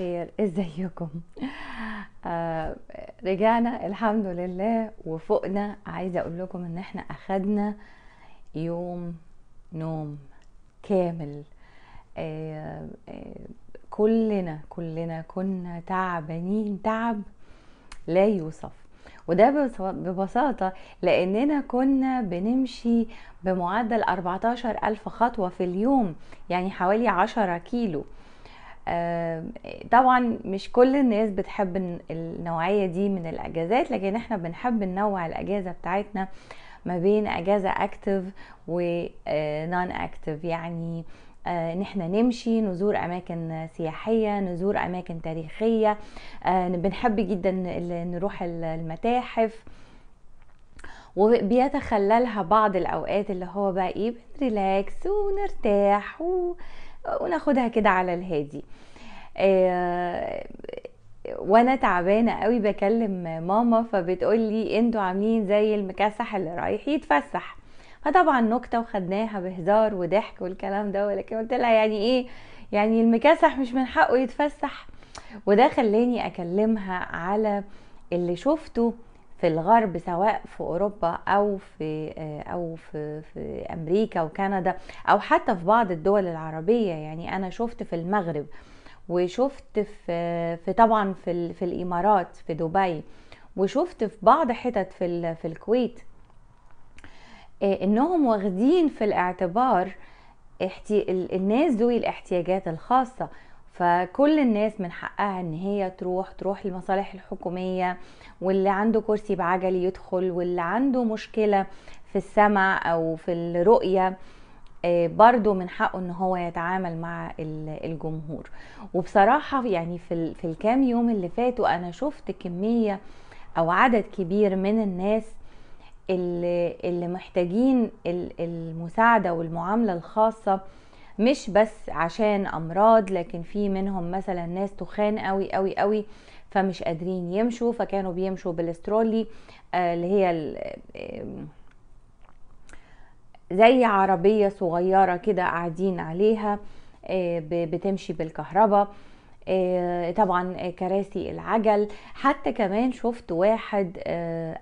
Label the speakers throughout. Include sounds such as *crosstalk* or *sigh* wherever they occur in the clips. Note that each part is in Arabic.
Speaker 1: الخير ازيكم آه رجعنا الحمد لله وفقنا عايزه اقول لكم ان احنا اخدنا يوم نوم كامل آه آه كلنا كلنا كنا تعبانين تعب لا يوصف وده ببساطة لأننا كنا بنمشي بمعدل 14 ألف خطوة في اليوم يعني حوالي 10 كيلو طبعا مش كل الناس بتحب النوعية دي من الاجازات لكن احنا بنحب ننوع الاجازة بتاعتنا ما بين اجازة اكتف ونون اكتف يعني آه، ان احنا نمشي نزور اماكن سياحيه نزور اماكن تاريخيه آه، بنحب جدا نروح المتاحف وبيتخللها بعض الاوقات اللي هو بقى ايه بنريلاكس ونرتاح و... وناخدها كده على الهادي آه، وانا تعبانه قوي بكلم ماما فبتقول لي انتوا عاملين زي المكاسح اللي رايح يتفسح فطبعا نكته وخدناها بهزار وضحك والكلام ده ولكن قلت لها يعني ايه يعني المكاسح مش من حقه يتفسح وده خلاني اكلمها على اللي شفته في الغرب سواء في اوروبا او في آه، او في, في امريكا وكندا او حتى في بعض الدول العربيه يعني انا شفت في المغرب وشفت في في طبعا في في الامارات في دبي وشفت في بعض حتت في في الكويت آه، انهم واخدين في الاعتبار الناس ذوي الاحتياجات الخاصه فكل الناس من حقها ان هي تروح تروح المصالح الحكوميه واللي عنده كرسي بعجل يدخل واللي عنده مشكله في السمع او في الرؤيه آه، برضو من حقه ان هو يتعامل مع الجمهور وبصراحه يعني في, الكام يوم اللي فاتوا انا شفت كميه او عدد كبير من الناس اللي, اللي محتاجين المساعده والمعامله الخاصه مش بس عشان امراض لكن في منهم مثلا ناس تخان قوي قوي قوي فمش قادرين يمشوا فكانوا بيمشوا بالسترولي آه، اللي هي زي عربيه صغيره كده قاعدين عليها آه، بتمشي بالكهرباء آه، طبعا كراسي العجل حتى كمان شفت واحد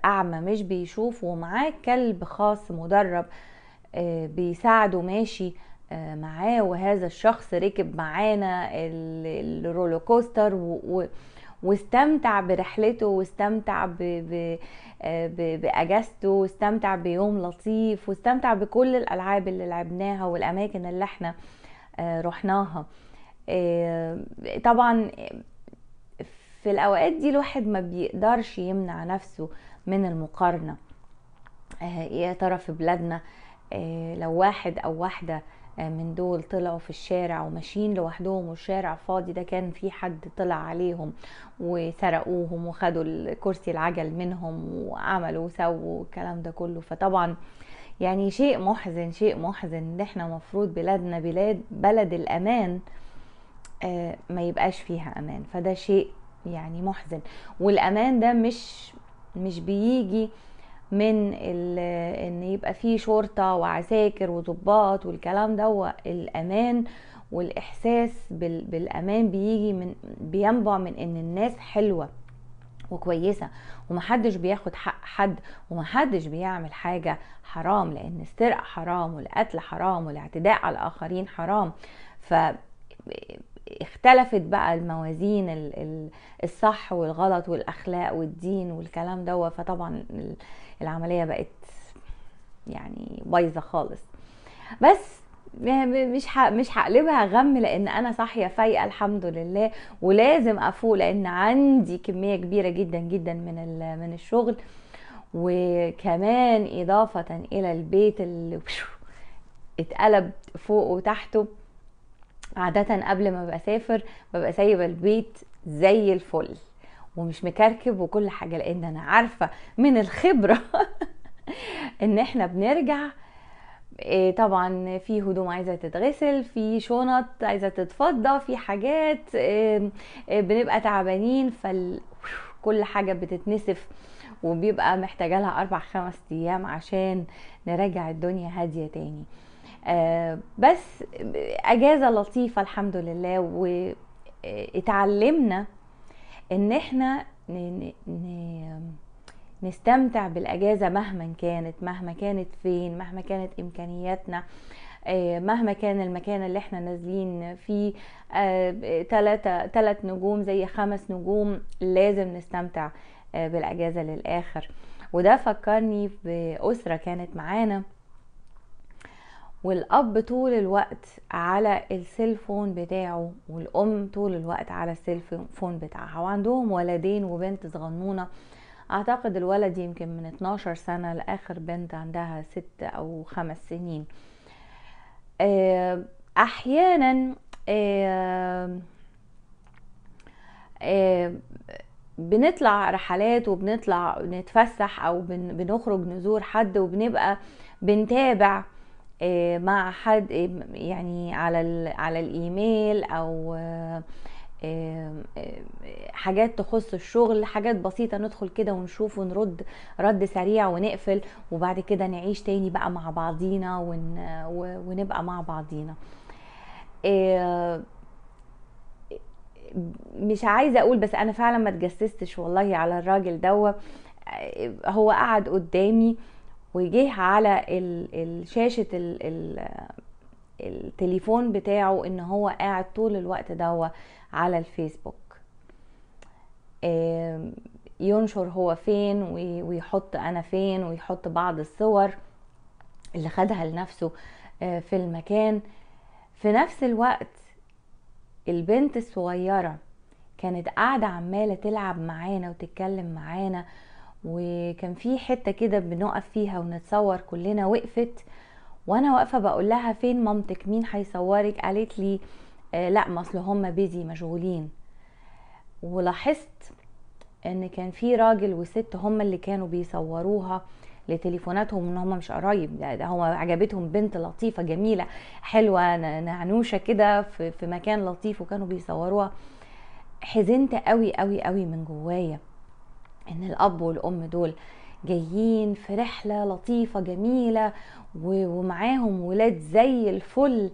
Speaker 1: اعمى مش بيشوف ومعاه كلب خاص مدرب بيساعده ماشي معاه وهذا الشخص ركب معانا الرولو كوستر واستمتع برحلته واستمتع ب... آه، ب... باجازته واستمتع بيوم لطيف واستمتع بكل الالعاب اللي لعبناها والاماكن اللي احنا آه، رحناها آه، طبعا في الاوقات دي الواحد ما بيقدرش يمنع نفسه من المقارنه يا ترى في بلادنا لو واحد او واحده آه، من دول طلعوا في الشارع وماشيين لوحدهم والشارع فاضي ده كان في حد طلع عليهم وسرقوهم وخدوا الكرسي العجل منهم وعملوا وسووا الكلام ده كله فطبعا يعني شيء محزن شيء محزن ان احنا مفروض بلادنا بلاد بلد الامان آه، ما يبقاش فيها امان فده شيء يعني محزن والامان ده مش مش بيجي من ان يبقى فيه شرطه وعساكر وضباط والكلام ده الامان والاحساس بالامان بيجي من بينبع من ان الناس حلوه وكويسه ومحدش بياخد حق حد ومحدش بيعمل حاجه حرام لان السرقه حرام والقتل حرام والاعتداء على الاخرين حرام ف اختلفت بقى الموازين الصح والغلط والاخلاق والدين والكلام دوت فطبعا العمليه بقت يعني بايظه خالص بس مش مش هقلبها غم لان انا صاحيه فايقه الحمد لله ولازم افوق لان عندي كميه كبيره جدا جدا من من الشغل وكمان اضافه الى البيت اللي *laughs* اتقلب فوق وتحته عاده قبل ما بسافر ببقى سايبه البيت زي الفل ومش مكركب وكل حاجه لان انا عارفه من الخبره *laughs* ان احنا بنرجع إيه، طبعا في هدوم عايزه تتغسل في شنط عايزه تتفضى في حاجات إيه، إيه، بنبقى تعبانين فكل حاجه بتتنسف وبيبقى محتاجه لها اربع خمس ايام عشان نرجع الدنيا هاديه تاني آه، بس اجازه لطيفه الحمد لله واتعلمنا ان احنا ن... ن... نستمتع بالاجازه مهما كانت مهما كانت فين مهما كانت امكانياتنا آه، مهما كان المكان اللي احنا نازلين فيه ثلاث آه، تلات نجوم زي خمس نجوم لازم نستمتع آه، بالاجازه للاخر وده فكرني باسره كانت معانا والاب طول الوقت على السيلفون بتاعه والام طول الوقت على السيلفون بتاعها وعندهم ولدين وبنت صغنونه اعتقد الولد يمكن من 12 سنه لاخر بنت عندها ست او خمس سنين آه، احيانا آه، آه، بنطلع رحلات وبنطلع نتفسح او بنخرج نزور حد وبنبقى بنتابع إيه، مع حد إيه، يعني على على الايميل او إيه، حاجات تخص الشغل حاجات بسيطة ندخل كده ونشوف ونرد رد سريع ونقفل وبعد كده نعيش تاني بقى مع بعضينا ونبقى مع بعضينا مش عايزة اقول بس انا فعلا ما تجسستش والله على الراجل ده هو قعد قدامي وجه على شاشة التليفون بتاعه ان هو قاعد طول الوقت دوا على الفيسبوك ينشر هو فين ويحط انا فين ويحط بعض الصور اللي خدها لنفسه آه، في المكان في نفس الوقت البنت الصغيرة كانت قاعدة عمالة تلعب معانا وتتكلم معانا وكان في حته كده بنقف فيها ونتصور كلنا وقفت وانا واقفه بقول لها فين مامتك مين هيصورك قالت لي آه، لا ما اصل هم بيزي مشغولين ولاحظت ان كان في راجل وست هم اللي كانوا بيصوروها لتليفوناتهم ان هم مش قرايب يعني ده هو عجبتهم بنت لطيفه جميله حلوه نعنوشه كده في, في مكان لطيف وكانوا بيصوروها حزنت قوي قوي قوي من جوايا ان الاب والام دول جايين في رحله لطيفه جميله ومعاهم ولاد زي الفل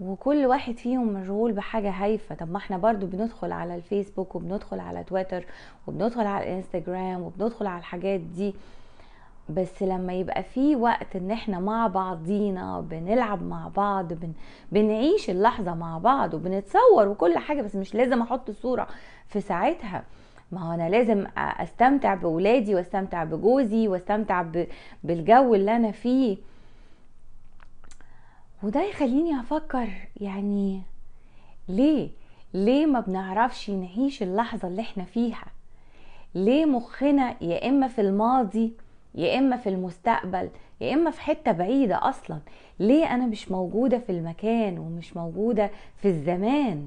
Speaker 1: وكل واحد فيهم مشغول بحاجة هايفة طب ما احنا برضو بندخل على الفيسبوك وبندخل على تويتر وبندخل على الانستجرام وبندخل على الحاجات دي بس لما يبقى في وقت ان احنا مع بعضينا بنلعب مع بعض بن... بنعيش اللحظة مع بعض وبنتصور وكل حاجة بس مش لازم احط صورة في ساعتها ما هو انا لازم استمتع باولادي واستمتع بجوزي واستمتع بالجو اللي انا فيه وده يخليني افكر يعني ليه ليه ما بنعرفش نعيش اللحظه اللي احنا فيها ليه مخنا يا اما في الماضي يا اما في المستقبل يا اما في حته بعيده اصلا ليه انا مش موجوده في المكان ومش موجوده في الزمان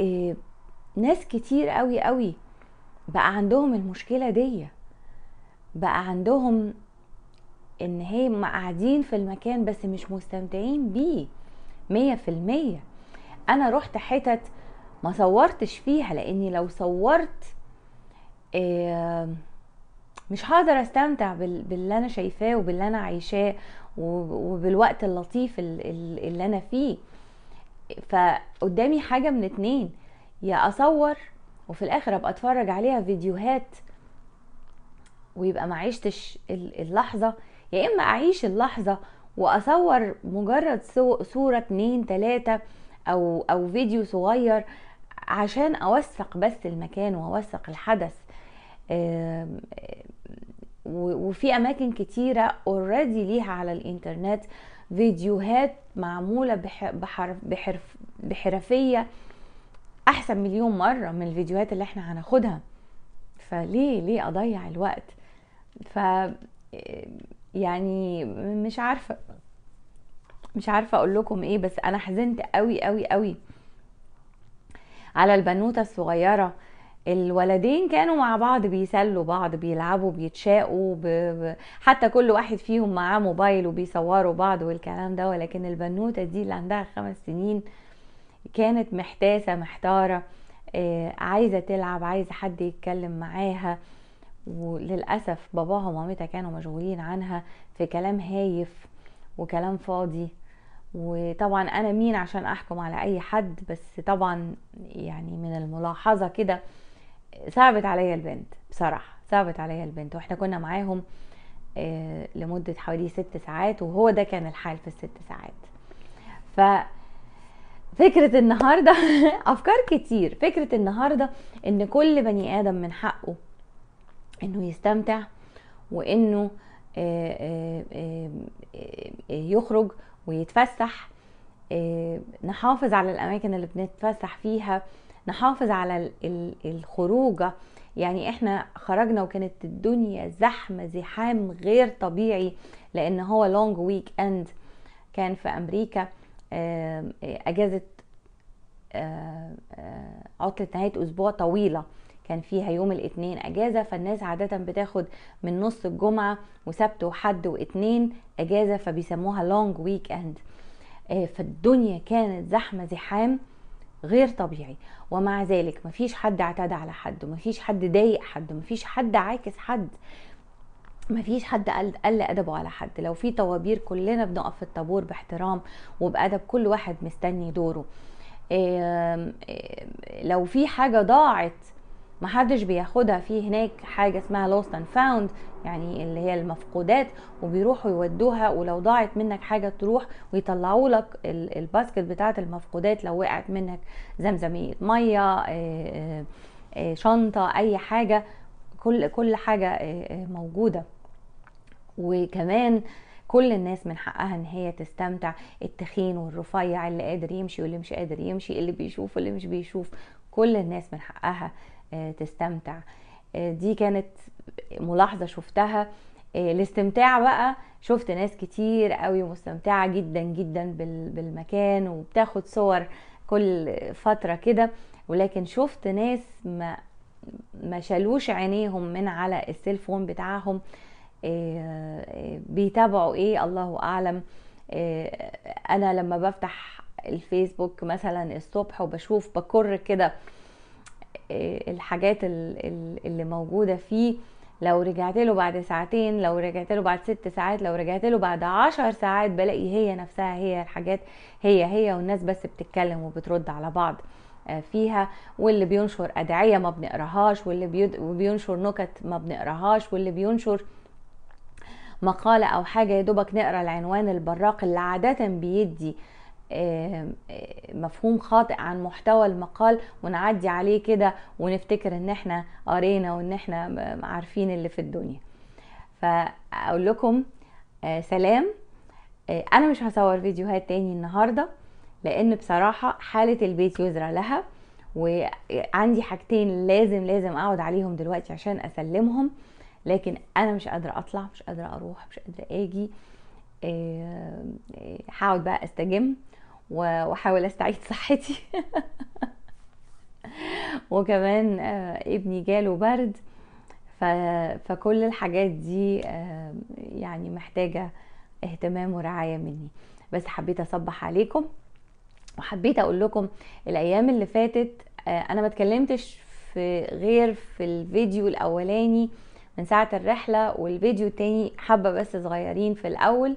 Speaker 1: إيه ناس كتير قوي قوي بقى عندهم المشكله دي بقى عندهم ان هي قاعدين في المكان بس مش مستمتعين بيه مية في المية انا رحت حتت ما صورتش فيها لاني لو صورت آه، مش هقدر استمتع باللي انا شايفاه وباللي انا عايشاه وبالوقت اللطيف اللي انا فيه فقدامي حاجه من اتنين يا اصور وفي الاخر ابقى اتفرج عليها فيديوهات ويبقى ما عشتش اللحظه يا اما اعيش اللحظه واصور مجرد صوره اتنين تلاته او او فيديو صغير عشان اوثق بس المكان واوثق الحدث وفي اماكن كتيره اوريدي ليها على الانترنت فيديوهات معموله بحرف بحرف بحرفيه احسن مليون مره من الفيديوهات اللي احنا هناخدها فليه ليه اضيع الوقت ف يعني مش عارفه مش عارفه اقول لكم ايه بس انا حزنت قوي قوي قوي على البنوته الصغيره الولدين كانوا مع بعض بيسلوا بعض بيلعبوا بيتشاقوا ب... حتى كل واحد فيهم معاه موبايل وبيصوروا بعض والكلام ده ولكن البنوته دي اللي عندها خمس سنين آه كانت محتاسة محتارة آه، عايزة تلعب عايزة حد يتكلم معاها وللأسف باباها ومامتها كانوا مشغولين عنها في كلام هايف وكلام فاضي وطبعا أنا مين عشان أحكم على أي حد بس طبعا يعني من الملاحظة كده صعبت عليا البنت بصراحة صعبت عليا البنت واحنا كنا معاهم آه، لمدة حوالي ست ساعات وهو ده كان الحال في الست ساعات ف فكرة النهاردة *laughs* أفكار كتير فكرة النهاردة إن كل بني آدم من حقه إنه يستمتع وإنه آه، آه، آه، يخرج ويتفسح نحافظ على الأماكن اللي بنتفسح فيها نحافظ على الخروجة يعني احنا خرجنا وكانت الدنيا زحمة زحام غير طبيعي لأن هو لونج ويك أند كان في أمريكا اجازه عطله نهايه اسبوع طويله كان فيها يوم الاثنين اجازه فالناس عاده بتاخد من نص الجمعه وسبت وحد واثنين اجازه فبيسموها لونج ويك اند فالدنيا كانت زحمه زحام غير طبيعي ومع ذلك مفيش حد اعتدى على حد ومفيش حد ضايق حد ومفيش حد عاكس حد مفيش حد قل, قل ادبه على حد لو في طوابير كلنا بنقف في الطابور باحترام وبادب كل واحد مستني دوره لو في حاجه ضاعت محدش بياخدها في هناك حاجه اسمها لوست اند فاوند يعني اللي هي المفقودات وبيروحوا يودوها ولو ضاعت منك حاجه تروح ويطلعوا لك الباسكت بتاعه المفقودات لو وقعت منك زمزميه ميه آه، آه، آه، شنطه اي حاجه كل كل حاجه آه، آه، موجوده وكمان كل الناس من حقها ان هي تستمتع التخين والرفيع اللي قادر يمشي واللي مش قادر يمشي اللي بيشوف واللي مش بيشوف كل الناس من حقها آه، تستمتع دي كانت ملاحظه شفتها الاستمتاع بقى شفت ناس كتير قوي مستمتعه جدا جدا بالمكان وبتاخد صور كل فتره كده ولكن شفت ناس ما ما شالوش عينيهم من على السيلفون بتاعهم آه، آه، بيتابعوا ايه الله اعلم آه، انا لما بفتح الفيسبوك مثلا الصبح وبشوف بكر كده الحاجات اللي موجودة فيه لو رجعت له بعد ساعتين لو رجعت له بعد ست ساعات لو رجعت له بعد عشر ساعات بلاقي هي نفسها هي الحاجات هي هي والناس بس بتتكلم وبترد على بعض آه، فيها واللي بينشر أدعية ما بنقراهاش واللي بينشر نكت ما بنقراهاش واللي بينشر مقالة أو حاجة يا دوبك نقرا العنوان البراق اللي عادة بيدي مفهوم خاطئ عن محتوى المقال ونعدي عليه كده ونفتكر ان احنا قرينا وان احنا عارفين اللي في الدنيا فاقول لكم آه، سلام آه، انا مش هصور فيديوهات تاني النهارده لان بصراحه حاله البيت يزرع لها وعندي حاجتين لازم لازم اقعد عليهم دلوقتي عشان اسلمهم لكن انا مش قادره اطلع مش قادره اروح مش قادره اجي آه، هقعد بقى استجم واحاول استعيد *laughs* صحتي وكمان آه، ابني جاله برد فكل الحاجات دي آه، يعني محتاجه اهتمام ورعايه مني بس حبيت اصبح عليكم وحبيت اقول لكم الايام اللي فاتت آه، انا ما اتكلمتش في غير في الفيديو الاولاني من ساعه الرحله والفيديو التاني حبه بس صغيرين في الاول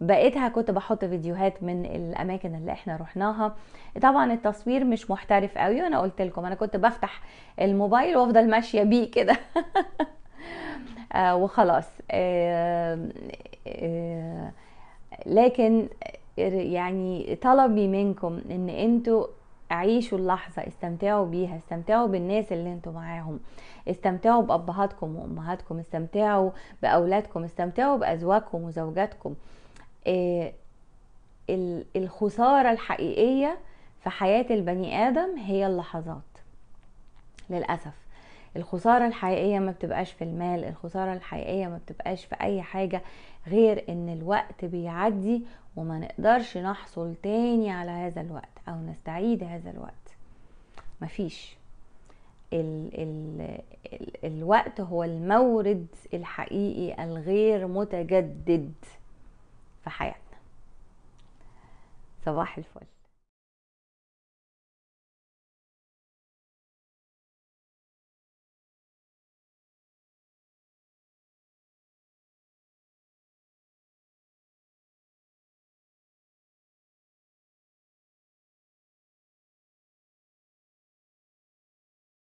Speaker 1: بقيتها كنت بحط فيديوهات من الاماكن اللي احنا رحناها طبعا التصوير مش محترف قوي وانا قلت لكم انا كنت بفتح الموبايل وافضل ماشيه بيه كده *laughs* آه، وخلاص آه، لكن يعني طلبي منكم ان انتوا عيشوا اللحظة استمتعوا بيها استمتعوا بالناس اللي انتوا معاهم استمتعوا بأبهاتكم وأمهاتكم استمتعوا بأولادكم استمتعوا بأزواجكم وزوجاتكم إيه الخسارة الحقيقية في حياة البني آدم هي اللحظات للأسف الخسارة الحقيقية ما بتبقاش في المال الخسارة الحقيقية ما بتبقاش في أي حاجة غير إن الوقت بيعدي وما نقدرش نحصل تاني على هذا الوقت او نستعيد هذا الوقت مفيش ال ال ال الوقت هو المورد الحقيقي الغير متجدد في حياتنا صباح الفل